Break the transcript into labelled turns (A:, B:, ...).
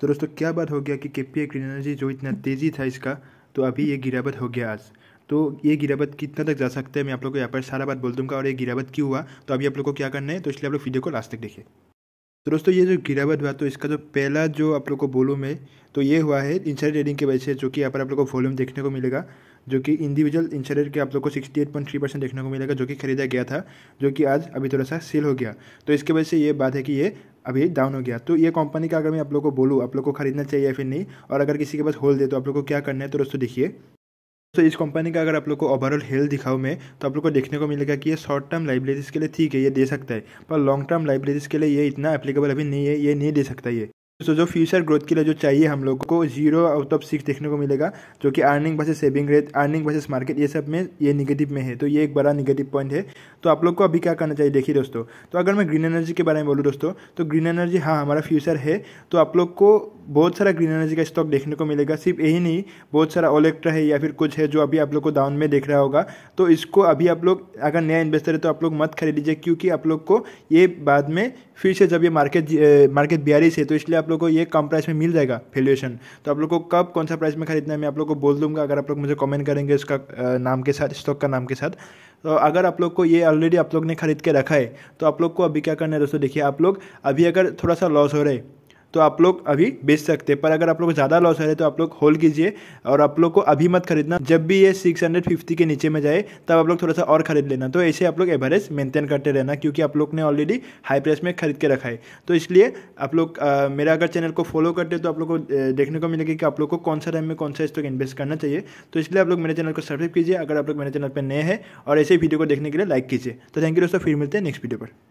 A: तो दोस्तों क्या बात हो गया कि के पी ग्रीन एनर्जी जो इतना तेज़ी था इसका तो अभी ये गिरावट हो गया आज तो ये गिरावट कितना तक जा सकता है मैं आप लोग को यहाँ पर सारा बात बोल दूंगा और ये गिरावट क्यों हुआ तो अभी आप लोग को क्या करना है तो इसलिए आप लोग वीडियो को लास्ट तक देखें तो दोस्तों ये जो गिरावट हुआ तो इसका जो पहला जो आप लोग को बोलूँ मैं तो ये हुआ है इंसाइड रेडिंग की वजह से जो कि यहाँ पर आप लोग को वॉल्यूम देखने को मिलेगा जो कि इंडिविजुअल इंसाइडर के आप लोग को 68.3 परसेंट देखने को मिलेगा जो कि खरीदा गया था जो कि आज अभी थोड़ा सा सेल हो गया तो इसके वजह से ये बात है कि ये अभी डाउन हो गया तो ये कंपनी का अगर मैं आप लोग को बोलूँ आप लोग को खरीदना चाहिए या फिर नहीं और अगर किसी के पास होल दे तो आप लोग को क्या करना है तो दोस्तों देखिए तो इस कंपनी का अगर आप लोग को ओवरऑल हेल्थ दिखाओ मैं तो आप लोग को देखने को मिलेगा कि ये शॉर्ट टर्म लाइब्रेरीज के लिए ठीक है ये दे सकता है पर लॉन्ग टर्म लाइब्रेरीज के लिए ये इतना एप्लीकेबल अभी नहीं है ये नहीं दे सकता ये तो so, जो फ्यूचर ग्रोथ के लिए जो चाहिए हम लोगों को जीरो आउट ऑफ सिक्स देखने को मिलेगा जो कि earning versus saving rate earning versus market ये सब में ये निगेटिव में है तो ये एक बड़ा निगेटिव पॉइंट है तो आप लोग को अभी क्या करना चाहिए देखिए दोस्तों तो अगर मैं ग्रीन एनर्जी के बारे में बोलूँ दोस्तों तो ग्रीन एनर्जी हाँ हमारा फ्यूचर है तो आप लोग को बहुत सारा ग्रीन एनर्जी का स्टॉक देखने को मिलेगा सिर्फ यही नहीं बहुत सारा ओलेक्ट्रा है या फिर कुछ है जो अभी आप लोग को डाउन में देख रहा होगा तो इसको अभी आप लोग अगर नया इन्वेस्टर है तो आप लोग मत खरीद लीजिए क्योंकि आप लोग को ये बाद में फिर से जब ये मार्केट मार्केट बिहारी से तो इसलिए आप लोग को ये कम प्राइस में मिल जाएगा वैल्यूएशन तो आप लोग को कब कौन सा प्राइस में खरीदना है मैं आप लोग को बोल दूंगा अगर आप लोग मुझे कमेंट करेंगे उसका नाम के साथ स्टॉक का नाम के साथ तो अगर आप लोग को ये ऑलरेडी आप लोग ने खरीद के रखा है तो आप लोग को अभी क्या करना है दोस्तों देखिए आप लोग अभी अगर थोड़ा सा लॉस हो रहा है तो आप लोग अभी बेच सकते हैं पर अगर आप लोग ज़्यादा लॉस हो रहे तो आप लोग होल्ड कीजिए और आप लोग को अभी मत खरीदना जब भी ये सिक्स हंड्रेड फिफ्टी के नीचे में जाए तब आप लोग थोड़ा सा और खरीद लेना तो ऐसे आप लोग एवरेज मेंटेन करते रहना क्योंकि आप लोग ने ऑलरेडी हाई प्राइस में खरीद के रखा है तो इसलिए आप लोग मेरा अगर चैनल को फॉलो करते तो आप लोग को देखने को मिलेगा कि आप लोग को कौन सा टाइम में कौन सा स्टॉक इन्वेस्ट करना चाहिए तो इसलिए आप लोग मेरे चैनल को सब्सक्राइब कीजिए अगर आप लोग मेरे चैनल पर नए हैं और ऐसे वीडियो को देखने के लिए लाइक कीजिए तो थैंक यू दोस्तों फिर मिलते हैं नेक्स्ट वीडियो पर